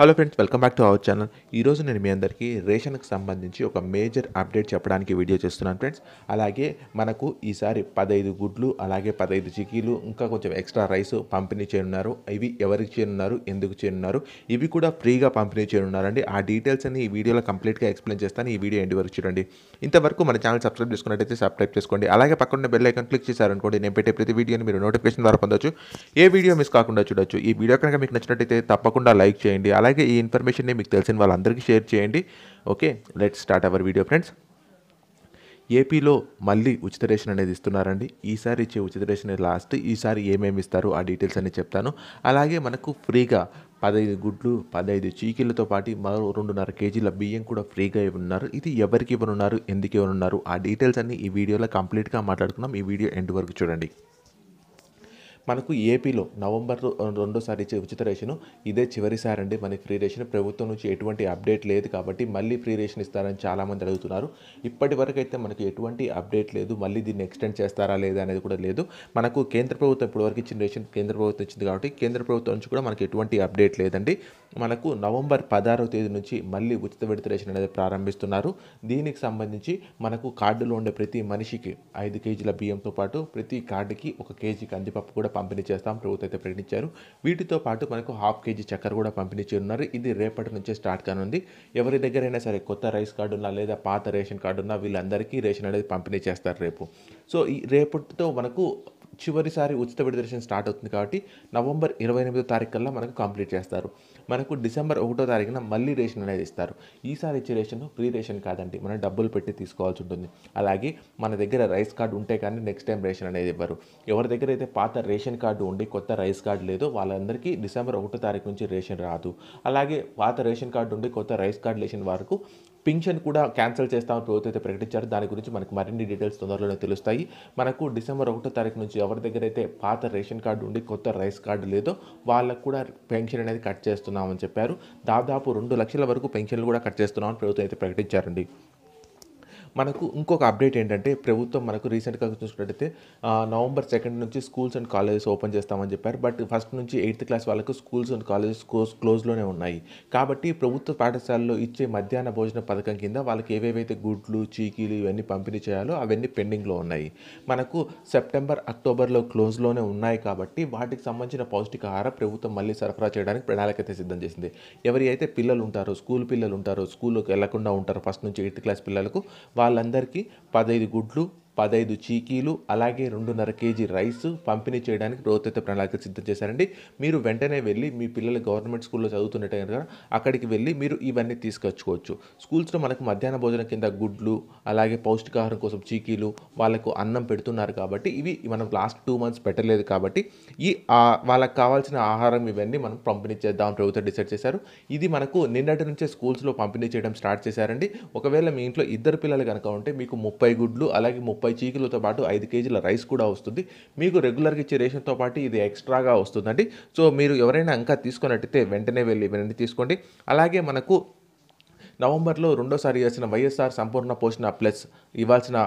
hello friends welcome back to our channel ఈరోజు నేను మీ అందరికీ రేషన్కి సంబంధించి ఒక మేజర్ అప్డేట్ చెప్పడానికి వీడియో చేస్తున్నాను ఫ్రెండ్స్ అలాగే మనకు ఈసారి పదహైదు గుడ్లు అలాగే పదహైదు చికీలు ఇంకా కొంచెం ఎక్స్ట్రా రైస్ పంపిణీ చేయనున్నారు ఇవి ఎవరికి చేయనున్నారు ఎందుకు చేయనున్నారు ఇవి కూడా ఫ్రీగా పంపిణీ చేయనున్నారండి ఆ డీటెయిల్స్ అన్ని ఈ వీడియోలో కంప్లీట్గా ఎక్స్ప్లెయిన్ చేస్తాను ఈ వీడియో ఎండి వరకు చూడండి ఇంతవరకు మన ఛానల్ సబ్స్క్రైబ్ చేసుకున్నట్టయితే సబ్స్క్రైబ్ చేసుకోండి అలాగే పక్కన బెల్ ఐకాన్ క్లిక్ చేశారనుకోండి నేను పెట్టే ప్రతి వీడియోని మీరు నోటిఫికేషన్ ద్వారా పొందొచ్చు ఏ వీడియో మిస్ కాకుండా చూడొచ్చు ఈ వీడియో కనుక మీకు నచ్చినట్టయితే తప్పకుండా లైక్ చేయండి అలాగే అలాగే ఈ ఇన్ఫర్మేషన్ని మీకు తెలిసిన వాళ్ళందరికీ షేర్ చేయండి okay let start our video friends ఏపీలో మళ్ళీ ఉచిత రేషన్ అనేది ఇస్తున్నారండి ఈసారి ఇచ్చే ఉచిత రేషన్ లాస్ట్ ఈసారి ఏమేమి ఇస్తారు ఆ డీటెయిల్స్ అన్ని చెప్తాను అలాగే మనకు ఫ్రీగా పదహైదు గుడ్లు పదహైదు చీకీలతో పాటు మరో రెండున్నర కేజీల బియ్యం కూడా ఫ్రీగా ఇవ్వనున్నారు ఇది ఎవరికి ఇవ్వనున్నారు ఎందుకు ఇవ్వనున్నారు ఆ డీటెయిల్స్ అన్ని ఈ వీడియోలో కంప్లీట్గా మాట్లాడుకున్నాం ఈ వీడియో ఎండ్ వరకు చూడండి మనకు ఏపీలో నవంబర్ రెండోసారి ఇచ్చే ఉచిత రేషన్ ఇదే చివరిసారి అండి మనకి ఫ్రీ రేషన్ ప్రభుత్వం నుంచి ఎటువంటి అప్డేట్ లేదు కాబట్టి మళ్ళీ ఫ్రీ రేషన్ ఇస్తారని చాలామంది అడుగుతున్నారు ఇప్పటి వరకు అయితే మనకు ఎటువంటి అప్డేట్ లేదు మళ్ళీ దీన్ని ఎక్స్టెండ్ చేస్తారా లేదా అనేది కూడా లేదు మనకు కేంద్ర ప్రభుత్వం ఇప్పటివరకు ఇచ్చిన రేషన్ కేంద్ర ప్రభుత్వం ఇచ్చింది కాబట్టి కేంద్ర ప్రభుత్వం నుంచి కూడా మనకి ఎటువంటి అప్డేట్ లేదండి మనకు నవంబర్ పదహారో తేదీ నుంచి మళ్ళీ ఉచిత విడత రేషన్ అనేది ప్రారంభిస్తున్నారు దీనికి సంబంధించి మనకు కార్డులో ఉండే ప్రతి మనిషికి ఐదు కేజీల బియ్యంతో పాటు ప్రతి కార్డుకి ఒక కేజీ కందిపప్పు కూడా పంపిణీ చేస్తాం ప్రభుత్వం అయితే ప్రకటించారు వీటితో పాటు మనకు హాఫ్ కేజీ చక్కెర కూడా పంపిణీ చేయనున్నారు ఇది రేపటి నుంచే స్టార్ట్ కానుంది ఎవరి దగ్గరైనా సరే కొత్త రైస్ కార్డు ఉన్నా లేదా పాత రేషన్ కార్డు ఉన్నా వీళ్ళందరికీ రేషన్ అనేది పంపిణీ చేస్తారు రేపు సో ఈ రేపటితో మనకు చివరిసారి ఉచిత విడి స్టార్ట్ అవుతుంది కాబట్టి నవంబర్ ఇరవై ఎనిమిదో తారీఖు కల్లా మనకు కంప్లీట్ చేస్తారు మనకు డిసెంబర్ ఒకటో తారీఖున మళ్ళీ రేషన్ అనేది ఇస్తారు ఈసారి ఇచ్చే రేషన్ ఫ్రీ రేషన్ కాదండి మనం డబ్బులు పెట్టి తీసుకోవాల్సి ఉంటుంది అలాగే మన దగ్గర రైస్ కార్డు ఉంటే కానీ నెక్స్ట్ టైం రేషన్ అనేది ఇవ్వరు ఎవరి దగ్గర అయితే పాత రేషన్ కార్డు ఉండి కొత్త రైస్ కార్డు లేదో వాళ్ళందరికీ డిసెంబర్ ఒకటో తారీఖు నుంచి రేషన్ రాదు అలాగే పాత రేషన్ కార్డు ఉండి కొత్త రైస్ కార్డు లేచిన వరకు పింఛన్ కూడా క్యాన్సిల్ చేస్తామని ప్రభుత్వం అయితే ప్రకటించారు దాని గురించి మనకు మరిన్ని డీటెయిల్స్ తొందరలోనే తెలుస్తాయి మనకు డిసెంబర్ ఒకటో తారీఖు నుంచి ఎవరి దగ్గర అయితే పాత రేషన్ కార్డు ఉండి కొత్త రైస్ కార్డు లేదో వాళ్ళకు కూడా పెన్షన్ అనేది కట్ చేస్తున్నామని చెప్పారు దాదాపు రెండు లక్షల వరకు పెన్షన్లు కూడా కట్ చేస్తున్నామని ప్రభుత్వం అయితే ప్రకటించారండి మనకు ఇంకొక అప్డేట్ ఏంటంటే ప్రభుత్వం మనకు రీసెంట్గా చూసుకున్నట్టయితే నవంబర్ సెకండ్ నుంచి స్కూల్స్ అండ్ కాలేజెస్ ఓపెన్ చేస్తామని చెప్పారు బట్ ఫస్ట్ నుంచి ఎయిత్ క్లాస్ వాళ్ళకు స్కూల్స్ అండ్ కాలేజెస్ కోర్స్ క్లోజ్లోనే ఉన్నాయి కాబట్టి ప్రభుత్వ పాఠశాలలో ఇచ్చే మధ్యాహ్న భోజన పథకం కింద వాళ్ళకి ఏవేవైతే గుడ్లు చీకీలు ఇవన్నీ పంపిణీ చేయాలో అవన్నీ పెండింగ్లో ఉన్నాయి మనకు సెప్టెంబర్ అక్టోబర్లో క్లోజ్లోనే ఉన్నాయి కాబట్టి వాటికి సంబంధించిన పౌష్టిక ఆహారం ప్రభుత్వం మళ్ళీ సరఫరా చేయడానికి ప్రణాళిక అయితే సిద్ధం చేసింది ఎవరి అయితే పిల్లలు ఉంటారో స్కూల్ పిల్లలు ఉంటారో స్కూల్లోకి వెళ్లకుండా ఉంటారో ఫస్ట్ నుంచి ఎయిత్ క్లాస్ పిల్లలకు వాళ్ళందరికీ పదహైదు గుడ్లు పదహైదు చీకీలు అలాగే రెండున్నర కేజీ రైస్ పంపిణీ చేయడానికి ప్రభుత్వ ప్రణాళిక సిద్ధం చేశారండి మీరు వెంటనే వెళ్ళి మీ పిల్లలు గవర్నమెంట్ స్కూల్లో చదువుతున్నట్టు కనుక అక్కడికి వెళ్ళి మీరు ఇవన్నీ తీసుకొచ్చుకోవచ్చు స్కూల్స్లో మనకు మధ్యాహ్న భోజనం కింద గుడ్లు అలాగే పౌష్టికాహారం కోసం చీకీలు వాళ్ళకు అన్నం పెడుతున్నారు కాబట్టి ఇవి మనం లాస్ట్ టూ మంత్స్ పెట్టలేదు కాబట్టి ఈ వాళ్ళకి కావాల్సిన ఆహారం ఇవన్నీ మనం పంపిణీ చేద్దాం ప్రభుత్వం డిసైడ్ చేశారు ఇది మనకు నిన్నటి నుంచే స్కూల్స్లో పంపిణీ చేయడం స్టార్ట్ చేశారండి ఒకవేళ మీ ఇంట్లో ఇద్దరు పిల్లలు కనుక ఉంటే మీకు ముప్పై గుడ్లు అలాగే ముప్పై ముప్పై చీకులతో పాటు ఐదు కేజీల రైస్ కూడా వస్తుంది మీకు రెగ్యులర్గా ఇచ్చే రేషన్తో పాటు ఇది ఎక్స్ట్రాగా వస్తుందండి సో మీరు ఎవరైనా ఇంకా తీసుకున్నట్టయితే వెంటనే వెళ్ళి వెంటనే తీసుకోండి అలాగే మనకు నవంబర్లో రెండోసారి చేసిన వైఎస్ఆర్ సంపూర్ణ పోషణ ప్లస్ ఇవ్వాల్సిన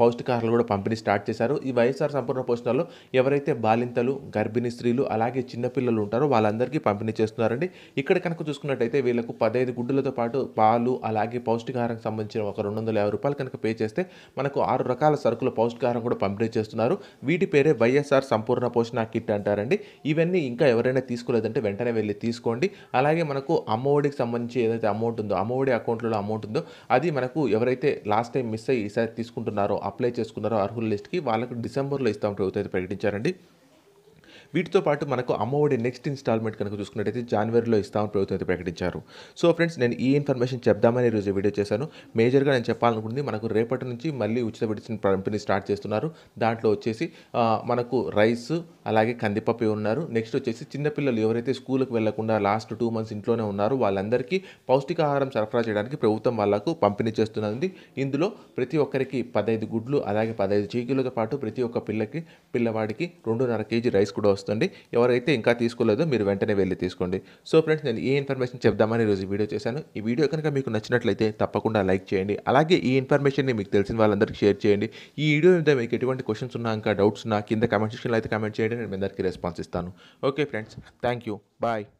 పౌష్టికాహారాలు కూడా పంపిణీ స్టార్ట్ చేశారు ఈ వైఎస్ఆర్ సంపూర్ణ పోషణలో ఎవరైతే బాలింతలు గర్భిణీ స్త్రీలు అలాగే చిన్నపిల్లలు ఉంటారో వాళ్ళందరికీ పంపిణీ చేస్తున్నారండి ఇక్కడ కనుక చూసుకున్నట్టయితే వీళ్ళకు పదహైదు గుడ్డులతో పాటు పాలు అలాగే పౌష్టికాహారం సంబంధించిన ఒక రెండు వందల యాభై రూపాయలు కనుక పే చేస్తే మనకు ఆరు రకాల సరుకుల పౌష్టికాహారం కూడా పంపిణీ చేస్తున్నారు వీటి పేరే వైఎస్ఆర్ సంపూర్ణ పోషణ కిట్ అంటారండి ఇవన్నీ ఇంకా ఎవరైనా తీసుకోలేదంటే వెంటనే వెళ్ళి తీసుకోండి అలాగే మనకు అమ్మఒడికి సంబంధించి ఏదైతే అమౌంట్ ఉందో అమ్మఒడి అకౌంట్లలో అమౌంట్ ఉందో అది మనకు ఎవరైతే లాస్ట్ టైం మిస్ అయ్యి ఈసారి తీసుకుంటున్నారో అప్లై చేసుకున్నారో అర్హుల లిస్ట్కి వాళ్ళకు డిసెంబర్లో ఇస్తాం ప్రభుత్వం అయితే ప్రకటించారండి వీటితో పాటు మనకు అమ్మఒడి నెక్స్ట్ ఇన్స్టాల్మెంట్ కనుక చూసుకున్నట్టయితే జనవరిలో ఇస్తామని ప్రభుత్వం అయితే ప్రకటించారు సో ఫ్రెండ్స్ నేను ఈ ఇన్ఫర్మేషన్ చెప్దామని ఈరోజు వీడియో చేశాను మేజర్గా నేను చెప్పాలనుకుంది మనకు రేపటి నుంచి మళ్ళీ ఉచిత విడిచిన పంపిణీ స్టార్ట్ చేస్తున్నారు దాంట్లో వచ్చేసి మనకు రైస్ అలాగే కందిపప్పి ఉన్నారు నెక్స్ట్ వచ్చేసి చిన్నపిల్లలు ఎవరైతే స్కూల్కి వెళ్లకుండా లాస్ట్ టూ మంత్స్ ఇంట్లోనే ఉన్నారో వాళ్ళందరికీ పౌష్టికాహారం సరఫరా చేయడానికి ప్రభుత్వం వాళ్ళకు పంపిణీ చేస్తున్నది ఇందులో ప్రతి ఒక్కరికి పదహైదు గుడ్లు అలాగే పదహైదు చీకీలతో పాటు ప్రతి ఒక్క పిల్లకి పిల్లవాడికి రెండున్నర కేజీ రైస్ కూడా వస్తుంది ఎవరైతే ఇంకా తీసుకోలేదో మీరు వెంటనే వెళ్ళి తీసుకోండి సో ఫ్రెండ్స్ నేను ఈ ఇన్ఫర్మేషన్ చెప్దామని ఈరోజు వీడియో చేశాను ఈ వీడియో కనుక మీకు నచ్చినట్లయితే తప్పకుండా లైక్ చేయండి అలాగే ఈ ఇన్ఫర్మేషన్ని మీకు తెలిసిన వాళ్ళందరికీ షేర్ చేయండి ఈ వీడియో మీద మీకు ఎటువంటి క్వశ్చన్స్ ఉన్నా ఇంకా డౌట్స్ ఉన్నా కింద కమెంట్ సెక్షన్లో అయితే కమెంట్ చేయండి నేను మీ అందరికీ రెస్పాన్స్ ఇస్తాను okay friends thank you bye